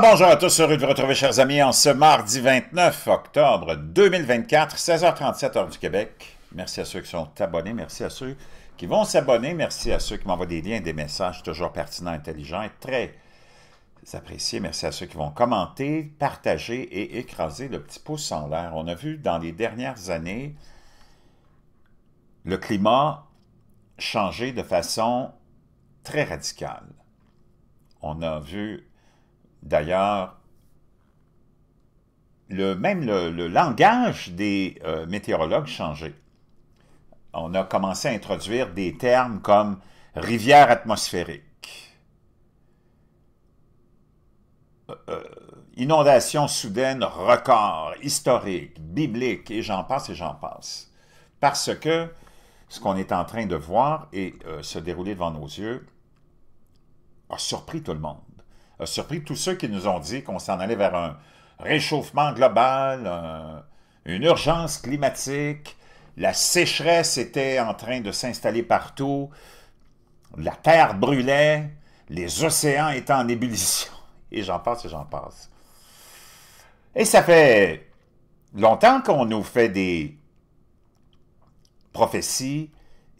bonjour à tous, heureux de vous retrouver, chers amis, en ce mardi 29 octobre 2024, 16h37 heure du Québec. Merci à ceux qui sont abonnés, merci à ceux qui vont s'abonner, merci à ceux qui m'envoient des liens, des messages toujours pertinents, intelligents et très appréciés. Merci à ceux qui vont commenter, partager et écraser le petit pouce en l'air. On a vu dans les dernières années le climat changer de façon très radicale. On a vu D'ailleurs, même le, langage des euh, météorologues changeait. On a commencé à introduire des termes comme rivière atmosphérique, euh, euh, inondation soudaine record, historique, biblique, et j'en passe et j'en passe. Parce que ce qu'on est en train de voir et se dérouler devant nos yeux a surpris tout le monde a surpris tous ceux qui nous ont dit qu'on s'en allait vers un réchauffement global, une urgence climatique, la sécheresse était en train de s'installer partout, la terre brûlait, les océans étaient en ébullition, et j'en passe et j'en passe. Et ça fait longtemps qu'on nous fait des prophéties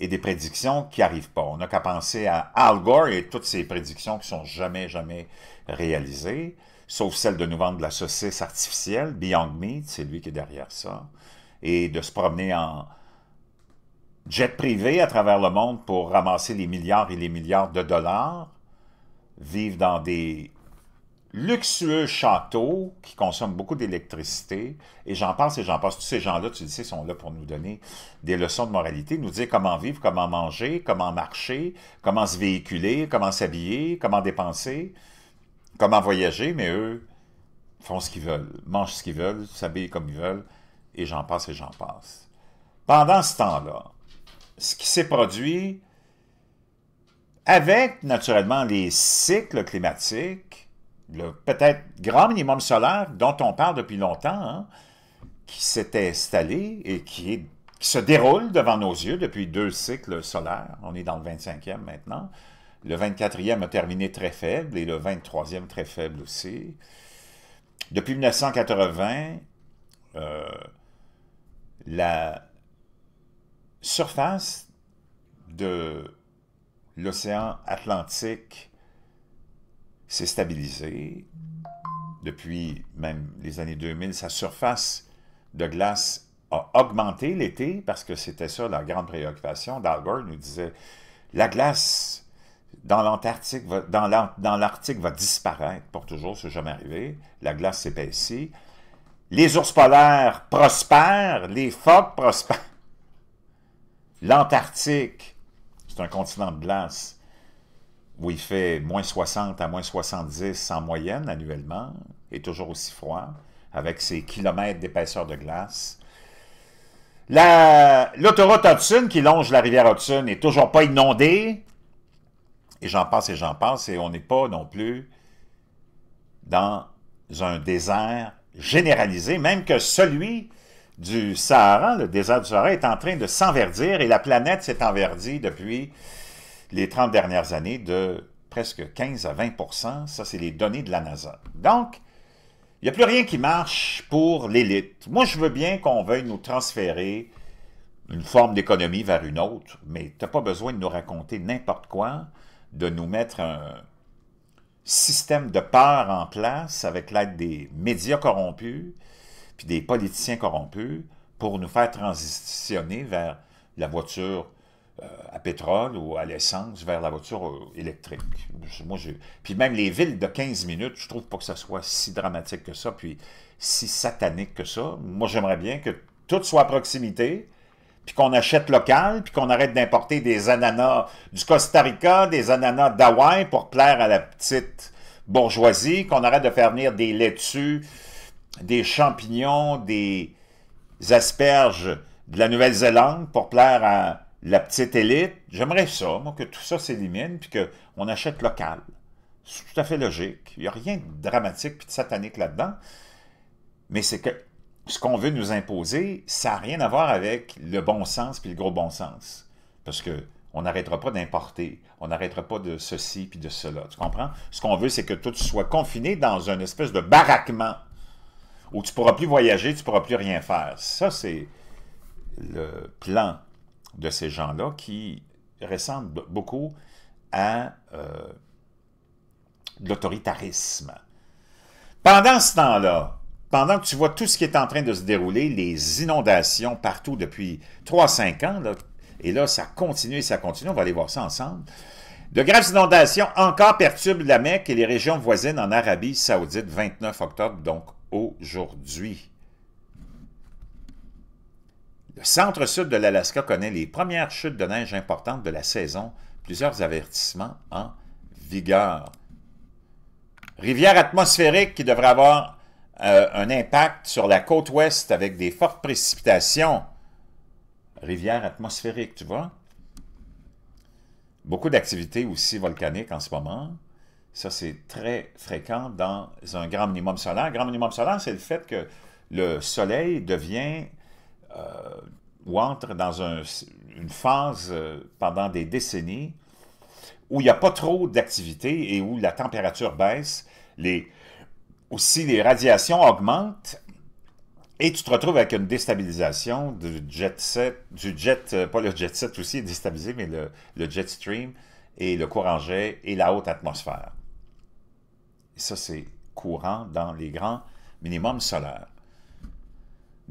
et des prédictions qui n'arrivent pas. On n'a qu'à penser à Al Gore et toutes ses prédictions qui sont jamais, jamais réalisées, sauf celle de nous vendre de la saucisse artificielle, Beyond Meat, c'est lui qui est derrière ça, et de se promener en jet privé à travers le monde pour ramasser les milliards et les milliards de dollars, vivre dans des luxueux château qui consomme beaucoup d'électricité, et j'en passe et j'en passe. Tous ces gens-là, tu le sais, sont là pour nous donner des leçons de moralité, nous dire comment vivre, comment manger, comment marcher, comment se véhiculer, comment s'habiller, comment dépenser, comment voyager, mais eux font ce qu'ils veulent, mangent ce qu'ils veulent, s'habillent comme ils veulent, et j'en passe et j'en passe. Pendant ce temps-là, ce qui s'est produit avec, naturellement, les cycles climatiques, le peut-être grand minimum solaire dont on parle depuis longtemps, hein, qui s'était installé et qui, se déroule devant nos yeux depuis deux cycles solaires. On est dans le 25e maintenant. Le 24e a terminé très faible et le 23e très faible aussi. Depuis 1980, euh, la surface de l'océan Atlantique s'est stabilisé. Depuis même les années 2000, sa surface de glace a augmenté l'été, parce que c'était ça la grande préoccupation. Dalgore nous disait, la glace dans l'Antarctique dans l'Arctique va disparaître pour toujours, c'est jamais arrivé. La glace s'épaissit. Les ours polaires prospèrent, les phoques prospèrent. L'Antarctique, c'est un continent de glace, où il fait moins 60 à moins 70 en moyenne annuellement, et toujours aussi froid, avec ses kilomètres d'épaisseur de glace. L'autoroute qui longe la rivière Hudson n'est toujours pas inondée. Et j'en passe et j'en passe, et on n'est pas non plus dans un désert généralisé, même que celui du Sahara, le désert du Sahara, est en train de s'enverdir, et la planète s'est enverdie depuis les 30 dernières années de presque 15 à 20 Ça, c'est les données de la NASA. Donc, il n'y a plus rien qui marche pour l'élite. Moi, je veux bien qu'on veuille nous transférer une forme d'économie vers une autre, mais tu n'as pas besoin de nous raconter n'importe quoi, de nous mettre un système de peur en place avec l'aide des médias corrompus, puis des politiciens corrompus, pour nous faire transitionner vers la voiture euh, à pétrole ou à l'essence vers la voiture euh, électrique. Moi, puis même les villes de 15 minutes, je trouve pas que ça soit si dramatique que ça, puis si satanique que ça. Moi, j'aimerais bien que tout soit à proximité, puis qu'on achète local, puis qu'on arrête d'importer des ananas du Costa Rica, des ananas d'Hawaï pour plaire à la petite bourgeoisie, qu'on arrête de faire venir des laitues, des champignons, des asperges de la Nouvelle-Zélande pour plaire à la petite élite, j'aimerais ça, moi, que tout ça s'élimine, puis qu'on achète local. C'est tout à fait logique. Il n'y a rien de dramatique puis de satanique là-dedans. Mais c'est que ce qu'on veut nous imposer, ça n'a rien à voir avec le bon sens puis le gros bon sens. Parce que on n'arrêtera pas d'importer, on n'arrêtera pas de ceci puis de cela. Tu comprends? Ce qu'on veut, c'est que tout soit confiné dans une espèce de baraquement où tu ne pourras plus voyager, tu ne pourras plus rien faire. Ça, c'est le plan de ces gens-là qui ressemblent beaucoup à euh, l'autoritarisme. Pendant ce temps-là, pendant que tu vois tout ce qui est en train de se dérouler, les inondations partout depuis 3-5 ans, et là, ça continue et ça continue, on va aller voir ça ensemble. De graves inondations encore perturbent la Mecque et les régions voisines en Arabie saoudite, 29 octobre, donc aujourd'hui. Le centre-sud de l'Alaska connaît les premières chutes de neige importantes de la saison, plusieurs avertissements en vigueur. Rivière atmosphérique qui devrait avoir euh, un impact sur la côte ouest avec des fortes précipitations. Rivière atmosphérique, tu vois. Beaucoup d'activités aussi volcaniques en ce moment. Ça, c'est très fréquent dans un grand minimum solaire. Grand minimum solaire, c'est le fait que le soleil devient euh, ou entre dans une phase euh, pendant des décennies où il n'y a pas trop d'activité et où la température baisse, les, aussi les radiations augmentent et tu te retrouves avec une déstabilisation du jet du euh, jet, pas le jet set aussi déstabilisé, mais le, jet stream et le courant jet et la haute atmosphère. ça, c'est courant dans les grands minimums solaires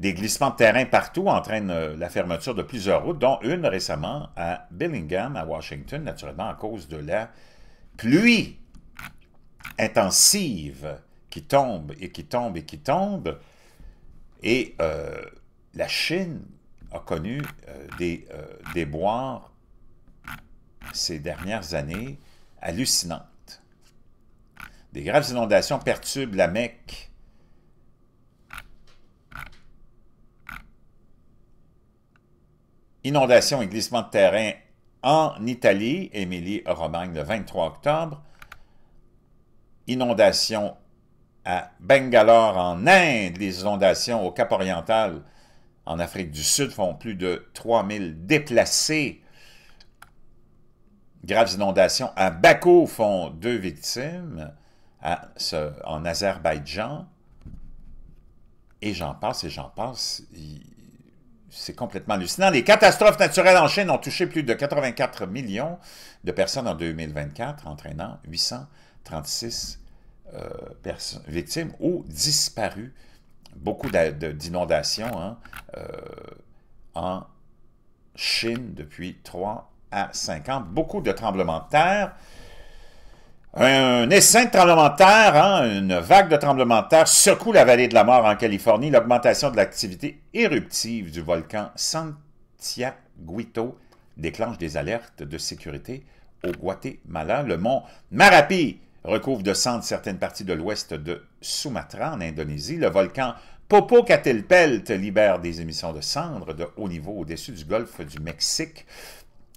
des glissements de terrain partout entraînent euh, la fermeture de plusieurs routes, dont une récemment à Bellingham, à Washington, naturellement à cause de la pluie intensive qui tombe et qui tombe et qui tombe. Et euh, la Chine a connu euh, des déboires ces dernières années hallucinantes. Des graves inondations perturbent la Mecque, Inondations et glissements de terrain en Italie, Émilie-Romagne le 23 octobre. Inondations à Bangalore en Inde. Les inondations au Cap-Oriental en Afrique du Sud font plus de 3000 déplacés. Graves inondations à Bakou font deux victimes en Azerbaïdjan. Et j'en passe, et j'en passe c'est complètement hallucinant. Les catastrophes naturelles en Chine ont touché plus de 84 millions de personnes en 2024, entraînant 836 euh, victimes ou disparues. Beaucoup d'inondations hein, euh, en Chine depuis 3 à 5 ans. Beaucoup de tremblements de terre. Un essaim de tremblement terre, hein, une vague de tremblement de terre secoue la vallée de la mort en Californie. L'augmentation de l'activité éruptive du volcan Santiaguito déclenche des alertes de sécurité au Guatemala. Le mont Marapi recouvre de cendres certaines parties de l'ouest de Sumatra en Indonésie. Le volcan Popocatépetl libère des émissions de cendres de haut niveau au-dessus du golfe du Mexique.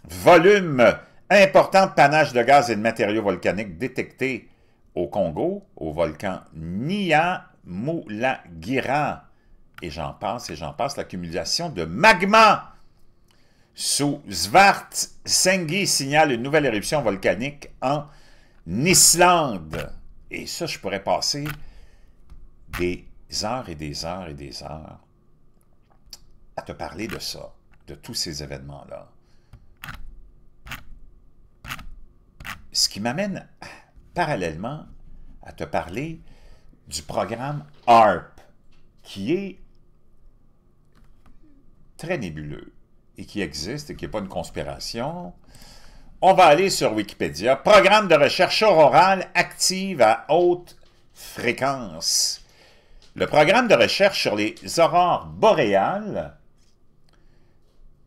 Volume Important panache de gaz et de matériaux volcaniques détectés au Congo, au volcan Nyamulagira. Et j'en passe, et j'en passe, l'accumulation de magma sous Svartsengi signale une nouvelle éruption volcanique en Islande. Et ça, je pourrais passer des heures et des heures et des heures à te parler de ça, de tous ces événements-là. ce qui m'amène parallèlement à te parler du programme ARP, qui est très nébuleux et qui existe et qui n'est pas une conspiration. On va aller sur Wikipédia. Programme de recherche aurorale active à haute fréquence. Le programme de recherche sur les aurores boréales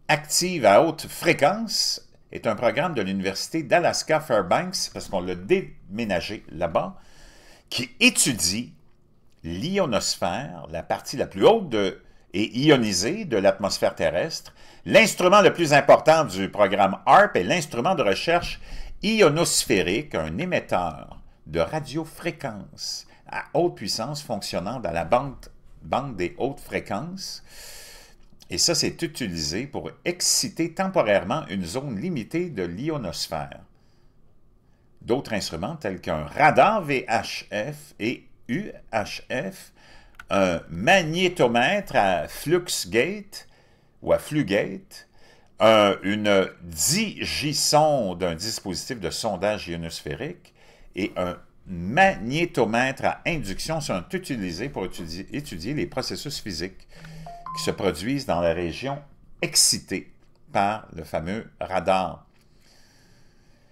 active à haute fréquence est un programme de l'Université d'Alaska Fairbanks, parce qu'on l'a déménagé là-bas, qui étudie l'ionosphère, la partie la plus haute de, et ionisée de l'atmosphère terrestre. L'instrument le plus important du programme HARP est l'instrument de recherche ionosphérique, un émetteur de radiofréquences à haute puissance fonctionnant dans la bande, bande des hautes fréquences. Et ça, c'est utilisé pour exciter temporairement une zone limitée de l'ionosphère. D'autres instruments tels qu'un radar VHF et UHF, un magnétomètre à flux gate ou à flugate, une digisonde, un dispositif de sondage ionosphérique, et un magnétomètre à induction sont utilisés pour étudier les processus physiques se produisent dans la région excitée par le fameux radar.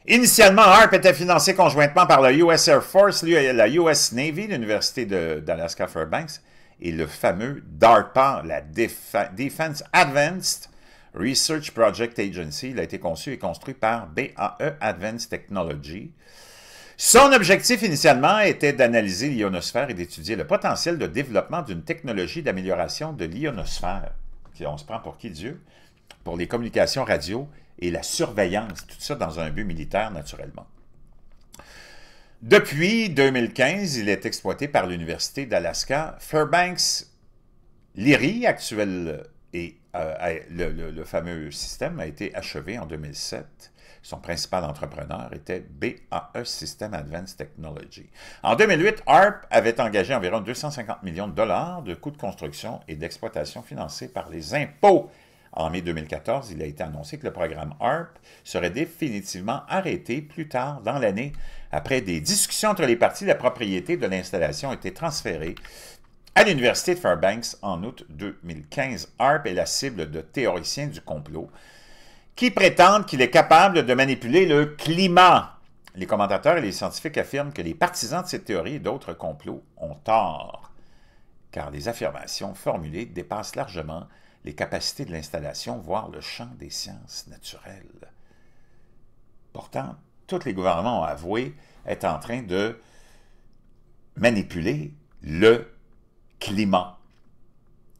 Initialement, ARP était financé conjointement par la US Air Force, la US Navy, l'Université d'Alaska Fairbanks et le fameux DARPA, la Defense Advanced Research Project Agency. Il a été conçu et construit par BAE Advanced Technology. Son objectif initialement était d'analyser l'ionosphère et d'étudier le potentiel de développement d'une technologie d'amélioration de l'ionosphère. On se prend pour qui Dieu? Pour les communications radio et la surveillance, tout ça dans un but militaire naturellement. Depuis 2015, il est exploité par l'Université d'Alaska Fairbanks L'IRI actuel et euh, le fameux système, a été achevé en 2007. Son principal entrepreneur était BAE System Advanced Technology. En 2008, ARP avait engagé environ 250 millions de dollars de coûts de construction et d'exploitation financés par les impôts en mai 2014, il a été annoncé que le programme ARP serait définitivement arrêté plus tard dans l'année. Après des discussions entre les parties, la propriété de l'installation a été transférée à l'Université de Fairbanks en août 2015. ARP est la cible de théoriciens du complot qui prétendent qu'il est capable de manipuler le climat. Les commentateurs et les scientifiques affirment que les partisans de cette théorie et d'autres complots ont tort, car les affirmations formulées dépassent largement les capacités de l'installation, voire le champ des sciences naturelles. Pourtant, tous les gouvernements ont avoué être en train de manipuler le climat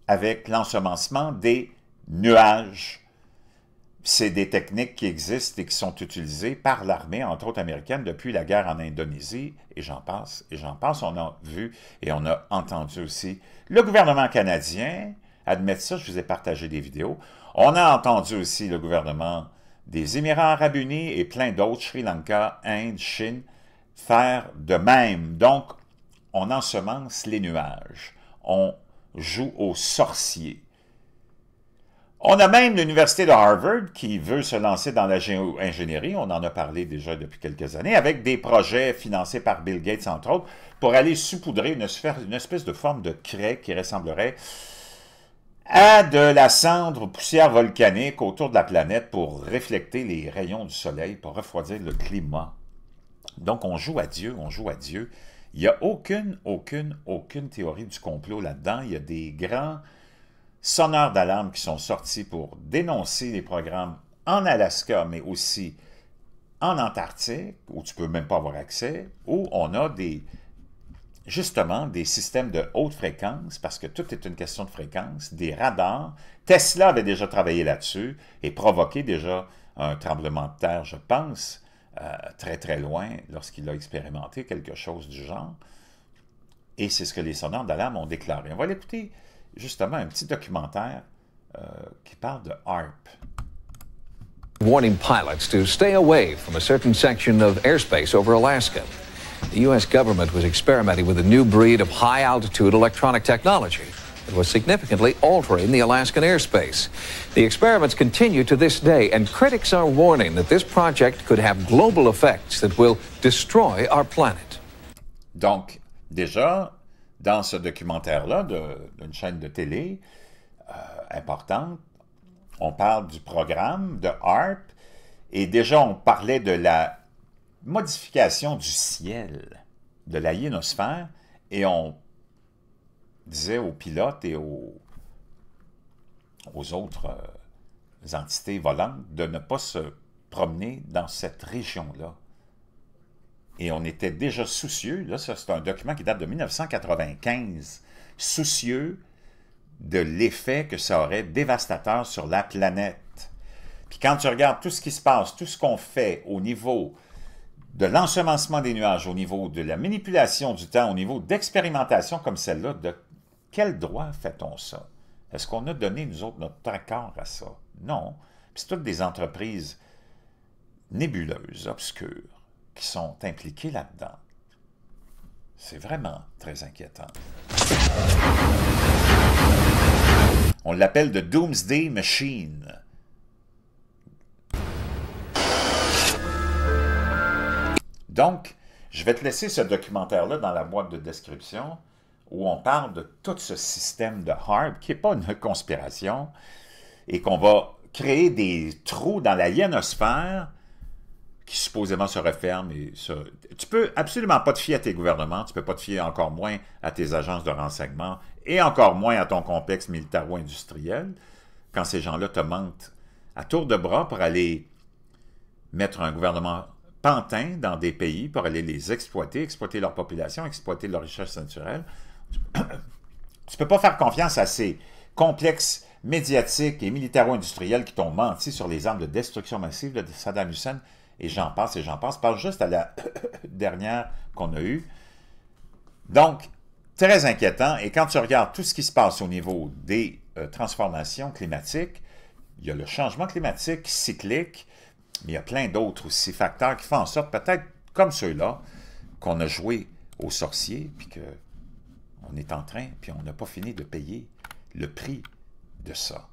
avec l'ensemencement des nuages c'est des techniques qui existent et qui sont utilisées par l'armée, entre autres américaine, depuis la guerre en Indonésie, et j'en passe, et j'en passe. On a vu et on a entendu aussi le gouvernement canadien admettre ça, je vous ai partagé des vidéos. On a entendu aussi le gouvernement des Émirats arabes unis et plein d'autres, Sri Lanka, Inde, Chine, faire de même. Donc, on ensemence les nuages, on joue aux sorciers, on a même l'université de Harvard qui veut se lancer dans la géo-ingénierie, on en a parlé déjà depuis quelques années, avec des projets financés par Bill Gates, entre autres, pour aller saupoudrer une, espèce de forme de craie qui ressemblerait à de la cendre poussière volcanique autour de la planète pour réflecter les rayons du soleil, pour refroidir le climat. Donc on joue à Dieu, on joue à Dieu. Il n'y a aucune, aucune, aucune théorie du complot là-dedans. Il y a des grands sonneurs d'alarme qui sont sortis pour dénoncer les programmes en Alaska, mais aussi en Antarctique, où tu peux même pas avoir accès, où on a des, justement des systèmes de haute fréquence, parce que tout est une question de fréquence, des radars. Tesla avait déjà travaillé là-dessus et provoqué déjà un tremblement de terre, je pense, euh, très très loin lorsqu'il a expérimenté quelque chose du genre. Et c'est ce que les sonneurs d'alarme ont déclaré. On va l'écouter justement un petit documentaire euh, qui parle de ARP. Warning pilots to stay away from a certain section of airspace over Alaska. The U.S. government was experimenting with a new breed of high altitude electronic technology that was significantly altering the Alaskan airspace. The experiments continue to this day, and critics are warning that this project could have global effects that will destroy our planet. Donc, déjà, dans ce documentaire-là d'une chaîne de télé euh, importante, on parle du programme de HARP et déjà on parlait de la modification du ciel, de la ionosphère, et on disait aux pilotes et aux, autres euh, entités volantes de ne pas se promener dans cette région-là et on était déjà soucieux, là c'est un document qui date de 1995, soucieux de l'effet que ça aurait dévastateur sur la planète. Puis quand tu regardes tout ce qui se passe, tout ce qu'on fait au niveau de l'ensemencement des nuages, au niveau de la manipulation du temps, au niveau d'expérimentation comme celle-là, de quel droit fait-on ça? Est-ce qu'on a donné, nous autres, notre accord à ça? Non. C'est toutes des entreprises nébuleuses, obscures qui sont impliqués là-dedans. C'est vraiment très inquiétant. On l'appelle The Doomsday Machine. Donc, je vais te laisser ce documentaire-là dans la boîte de description où on parle de tout ce système de harp qui n'est pas une conspiration et qu'on va créer des trous dans la qui supposément se referment. Et se... Tu peux absolument pas te fier à tes gouvernements, tu peux pas te fier encore moins à tes agences de renseignement et encore moins à ton complexe militaro-industriel quand ces gens-là te mentent à tour de bras pour aller mettre un gouvernement pantin dans des pays, pour aller les exploiter, exploiter leur population, exploiter leur richesse naturelle. Tu peux pas faire confiance à ces complexes médiatiques et militaro-industriels qui t'ont menti sur les armes de destruction massive de Saddam Hussein et j'en passe, et j'en passe. Je parle juste à la dernière qu'on a eue. Donc, très inquiétant. Et quand tu regardes tout ce qui se passe au niveau des euh, transformations climatiques, il y a le changement climatique cyclique, mais il y a plein d'autres aussi facteurs qui font en sorte, peut-être comme ceux-là, qu'on a joué aux sorciers, puis qu'on est en train, puis on n'a pas fini de payer le prix de ça.